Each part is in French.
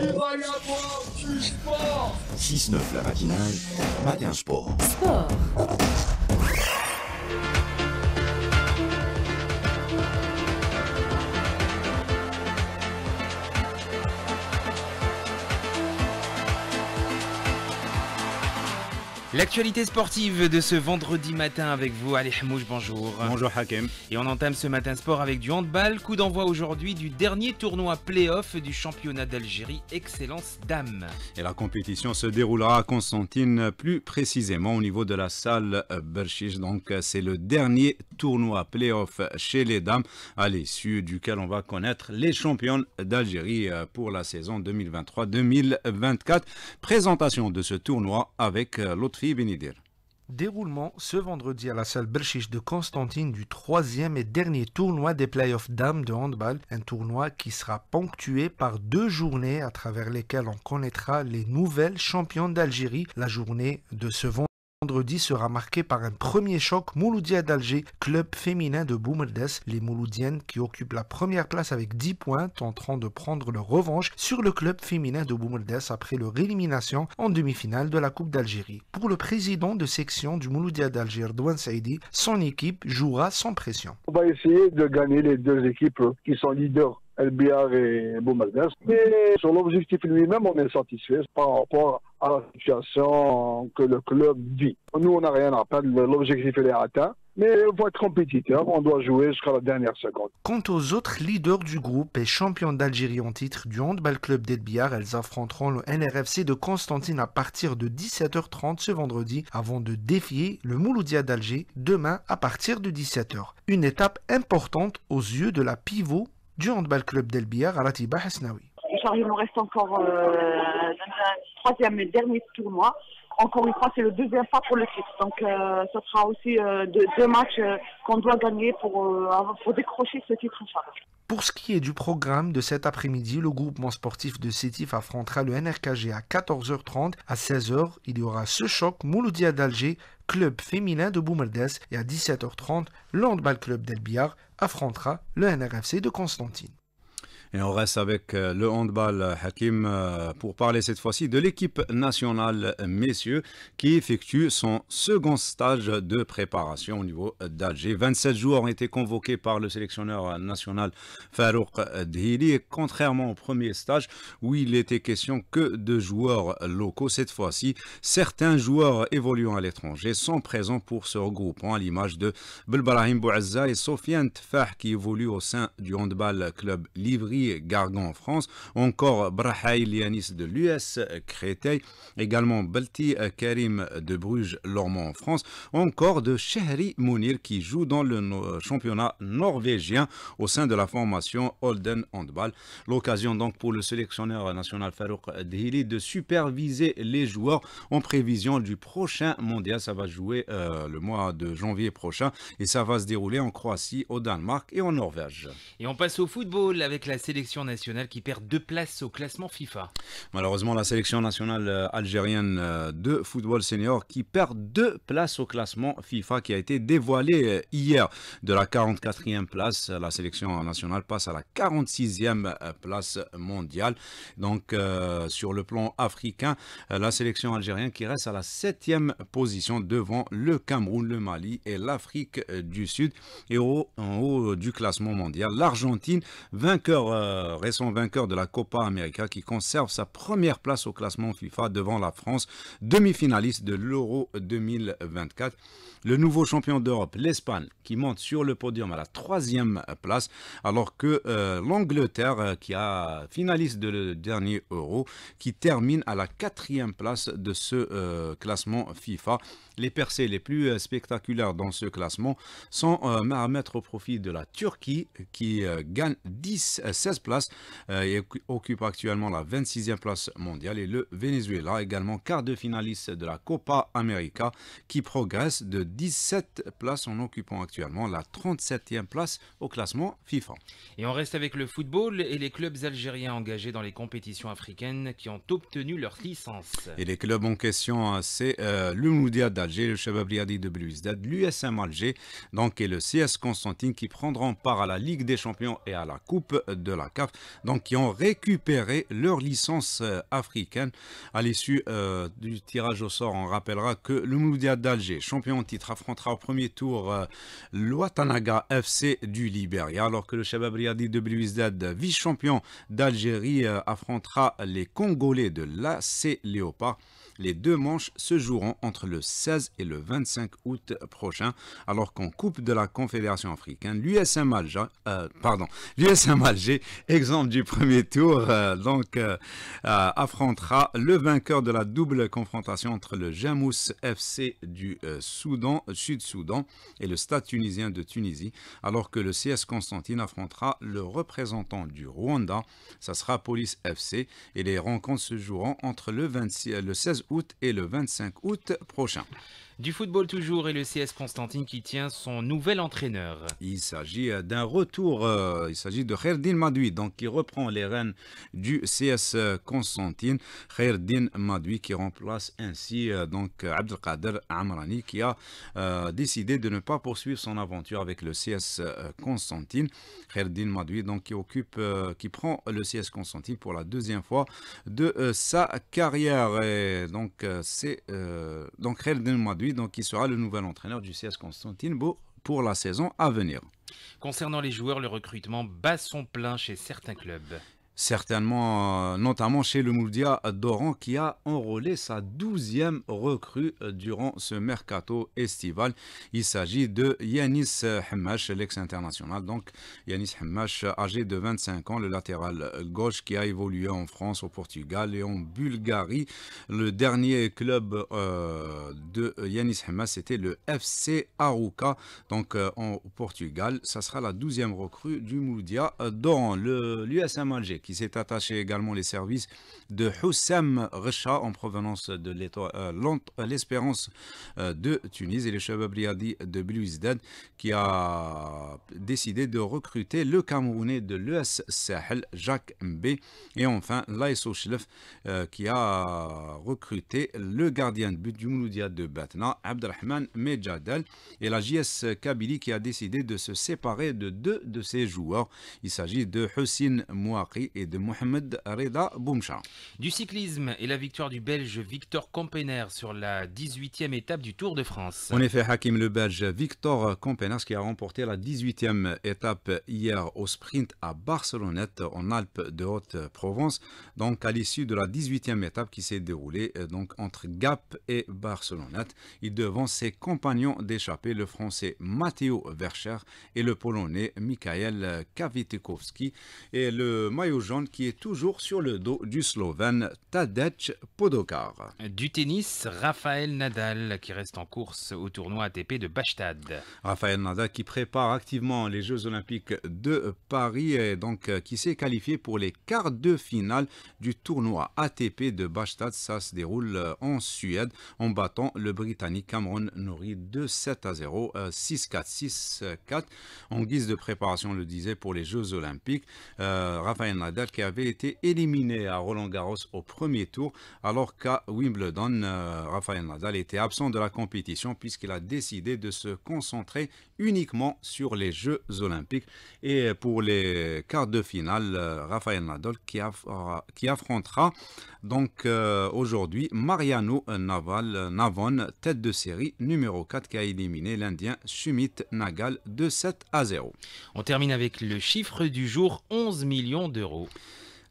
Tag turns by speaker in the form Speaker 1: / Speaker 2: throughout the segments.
Speaker 1: Il va y avoir du sport
Speaker 2: 6-9 la matinale, matin sport.
Speaker 3: Sport L'actualité sportive de ce vendredi matin avec vous, Ali mouche, bonjour. Bonjour Hakem. Et on entame ce matin sport avec du handball. Coup d'envoi aujourd'hui du dernier tournoi play-off du championnat d'Algérie Excellence Dames.
Speaker 2: Et la compétition se déroulera à Constantine, plus précisément au niveau de la salle Berchich. Donc c'est le dernier tournoi play-off chez les dames, à l'issue duquel on va connaître les champions d'Algérie euh, pour la saison 2023-2024. Présentation de ce tournoi avec euh, l'autre
Speaker 1: Déroulement ce vendredi à la salle Berchiche de Constantine du troisième et dernier tournoi des playoffs dames de handball, un tournoi qui sera ponctué par deux journées à travers lesquelles on connaîtra les nouvelles champions d'Algérie la journée de ce vendredi vendredi sera marqué par un premier choc Mouloudia d'Alger, club féminin de Boumerdès. Les Mouloudiennes qui occupent la première place avec 10 points tenteront de prendre leur revanche sur le club féminin de Boumerdès après leur élimination en demi-finale de la Coupe d'Algérie. Pour le président de section du Mouloudia d'Alger, Douane Saïdi, son équipe jouera sans pression. On va essayer de gagner les deux équipes qui sont leaders. LBR et Boumerdès. Mais sur l'objectif lui-même, on est satisfait par rapport à la situation que le club vit. Nous, on n'a rien à perdre, l'objectif est atteint. Mais votre être compétiteur, on doit jouer jusqu'à la dernière seconde. Quant aux autres leaders du groupe et champions d'Algérie en titre du handball club d'Elbiar, elles affronteront le NRFC de Constantine à partir de 17h30 ce vendredi avant de défier le Mouloudia d'Alger demain à partir de 17h. Une étape importante aux yeux de la pivot du handball club d'Elbiar, à la Tiba
Speaker 2: Il nous reste encore euh, troisième et dernier tournoi. Encore une fois, c'est le deuxième pas pour le titre. Donc, euh, ce sera aussi euh, deux, matchs euh, qu'on doit gagner pour, décrocher ce titre.
Speaker 1: Pour ce qui est du programme de cet après-midi, le groupement sportif de Sétif affrontera le NRKG à 14h30. À 16h, il y aura ce choc Mouloudia d'Alger, club féminin de Boumaldès Et à 17h30, l'Handball Club d'Elbiar affrontera le NRFC de Constantine.
Speaker 2: Et on reste avec euh, le handball euh, Hakim euh, pour parler cette fois-ci de l'équipe nationale messieurs qui effectue son second stage de préparation au niveau d'Alger. 27 joueurs ont été convoqués par le sélectionneur national Farouk Dhili et contrairement au premier stage où il était question que de joueurs locaux, cette fois-ci certains joueurs évoluant à l'étranger sont présents pour ce regroupement à l'image de Belbarahim Bouazza et Sofiane Tfah qui évoluent au sein du handball club Livry gargant Gargan en France, encore Brahaï Lianis de l'US, Créteil, également Balti Karim de Bruges, Lormont en France, encore de Shehri Mounir qui joue dans le championnat norvégien au sein de la formation Holden Handball. L'occasion donc pour le sélectionneur national Farouk Dehili de superviser les joueurs en prévision du prochain mondial. Ça va jouer euh, le mois de janvier prochain et ça va se dérouler en Croatie, au Danemark et en Norvège.
Speaker 3: Et on passe au football avec la sélection nationale qui perd deux places au classement FIFA.
Speaker 2: Malheureusement, la sélection nationale euh, algérienne euh, de football senior qui perd deux places au classement FIFA qui a été dévoilé euh, hier. De la 44e place, la sélection nationale passe à la 46e place mondiale. Donc, sur le plan africain, la sélection algérienne qui reste à la 7e position devant le Cameroun, le Mali et l'Afrique du Sud. Et en haut du classement mondial, l'Argentine, vainqueur euh, récent vainqueur de la Copa América, qui conserve sa première place au classement FIFA devant la France, demi-finaliste de l'Euro 2024. Le nouveau champion d'Europe, l'Espagne, qui monte sur le podium à la troisième place, alors que euh, l'Angleterre, euh, qui a finaliste de le dernier Euro, qui termine à la quatrième place de ce classement FIFA. Les percées les plus spectaculaires dans ce classement sont à mettre au profit de la Turquie, qui gagne 17 16 places euh, et occupe actuellement la 26e place mondiale. Et le Venezuela, également quart de finaliste de la Copa América, qui progresse de 17 places en occupant actuellement la 37e place au classement FIFA.
Speaker 3: Et on reste avec le football et les clubs algériens engagés dans les compétitions africaines qui ont obtenu leur licence. Et
Speaker 2: les clubs en question, hein, c'est euh, le Moudia d'Alger, le chevalier Riadi de Belouizdad, l'USM Alger donc, et le CS Constantine qui prendront part à la Ligue des Champions et à la Coupe de la la CAF, donc qui ont récupéré leur licence euh, africaine à l'issue euh, du tirage au sort. On rappellera que le Moudia d'Alger, champion en titre, affrontera au premier tour euh, l'Ouatanaga FC du Liberia. alors que le chef Riyadi de vice-champion d'Algérie, affrontera les Congolais de l'AC Léopard. Les deux manches se joueront entre le 16 et le 25 août prochain, alors qu'en Coupe de la Confédération africaine, l'USM Alger, euh, pardon, exemple du premier tour, euh, donc euh, affrontera le vainqueur de la double confrontation entre le Jamous FC du Soudan, Sud-Soudan et le Stade tunisien de Tunisie, alors que le CS Constantine affrontera le représentant du Rwanda, ça sera Police FC, et les rencontres se joueront entre le, 26, le 16 août et le 25 août prochain. Du football toujours et le CS Constantine qui tient son nouvel entraîneur. Il s'agit euh, d'un retour, euh, il s'agit de Kherdin Madoui, donc qui reprend les rênes du CS euh, Constantine. Kherdin Madoui qui remplace ainsi donc Abdelkader Amrani qui a décidé de ne pas poursuivre son aventure avec le CS Constantine. Kherdin Madoui donc qui occupe, qui prend le CS Constantine pour la deuxième fois de sa carrière. Et donc c'est donc Madoui donc, qui sera le nouvel entraîneur du CS beau pour la saison à venir.
Speaker 3: Concernant les joueurs, le recrutement bat son plein chez certains clubs
Speaker 2: certainement, euh, notamment chez le Moudia Doran qui a enrôlé sa douzième recrue euh, durant ce mercato estival. Il s'agit de Yanis euh, Hemmash, l'ex-international. Donc Yanis Hemmash, âgé de 25 ans, le latéral gauche qui a évolué en France, au Portugal et en Bulgarie. Le dernier club de Yanis Hemmash, c'était le FC Arouca, donc en Portugal. Ça sera la douzième recrue du Moudia Doran, l'USM Alger qui s'est attaché également les services de Houssam Recha en provenance de euh, euh, l'Espérance euh, de Tunis et le Chabab Riyadi de Bluizdad qui a décidé de recruter le Camerounais de l'US Sahel, Jacques Mbé. Et enfin, l'aïs Chlef qui a recruté le gardien de but du Mouloudia de Batna, Abdelrahman Medjadel. Et la JS Kabylie qui a décidé de se séparer de deux de ses joueurs. Il s'agit de Hussein Mouaki et de Mohamed Reda Boumcha.
Speaker 3: Du cyclisme et la victoire du Belge Victor Kompener sur la 18e étape du Tour de France. En effet,
Speaker 2: Hakim le Belge Victor Kompener qui a remporté la 18e étape hier au sprint à Barcelonnette en Alpes de Haute-Provence, donc à l'issue de la 18e étape qui s'est déroulée euh, donc entre Gap et Barcelonnette. Il devance ses compagnons d'échappée, le français Matteo Vercher et le polonais Mikhail Kawitekowski. Et le maillot jaune qui est toujours sur le dos du Slovène Tadej Podokar. Du tennis, Raphaël Nadal qui reste en course au tournoi ATP de Bastad. Raphaël Nadal qui prépare activement les Jeux Olympiques de Paris et donc euh, qui s'est qualifié pour les quarts de finale du tournoi ATP de Bastad. Ça se déroule euh, en Suède en battant le Britannique Cameron Norrie de 7 à 0, 6-4, 6-4 en guise de préparation, on le disait, pour les Jeux Olympiques. Raphaël euh, Rafael Nadal qui avait été éliminé à Roland-Garros au premier tour, alors qu'à Wimbledon, euh, Rafael Nadal était absent de la compétition puisqu'il a décidé de se concentrer uniquement sur les Jeux Olympiques. Et pour les quarts de finale, euh, Rafael Nadal qui, affrontera donc euh, aujourd'hui Mariano Naval, Navon, tête de série numéro 4 qui a éliminé l'Indien Sumit Nagal de 7 à 0. On termine avec le chiffre du jour, 11 millions d'euros.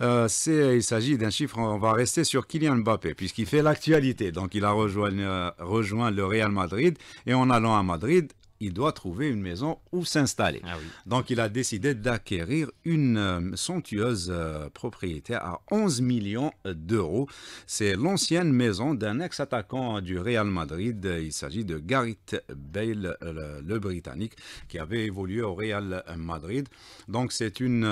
Speaker 2: Euh, euh, il s'agit d'un chiffre, on va rester sur Kylian Mbappé, puisqu'il fait l'actualité. Donc il a rejoint, euh, rejoint, le Real Madrid et en allant à Madrid, il doit trouver une maison où s'installer. Ah Donc il a décidé d'acquérir une euh, somptueuse euh, propriété à 11 millions d'euros. C'est l'ancienne maison d'un ex-attaquant du Real Madrid. Il s'agit de Gareth Bale, euh, le, Britannique, qui avait évolué au Real Madrid. Donc c'est une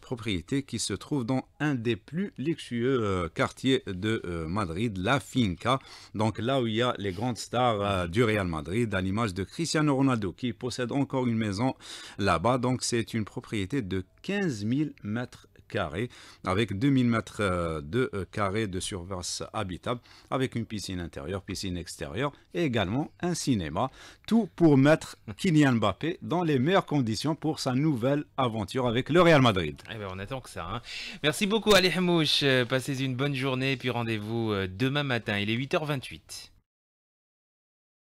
Speaker 2: propriété qui se trouve dans un des plus luxueux quartiers de Madrid, la Finca. Donc là où il y a les grandes stars du Real Madrid, à l'image de Cristiano Ronaldo qui possède encore une maison là-bas. Donc c'est une propriété de 15 000 mètres carrés avec 2000 mètres euh, de euh, carrés de surface habitable avec une piscine intérieure, piscine extérieure et également un cinéma. Tout pour mettre Kylian Mbappé dans les meilleures conditions pour sa nouvelle aventure avec le Real Madrid.
Speaker 3: Eh ben, on attend que ça. Hein. Merci beaucoup Ali Hamouche. Euh, passez une bonne journée puis rendez-vous demain matin. Il est 8h28.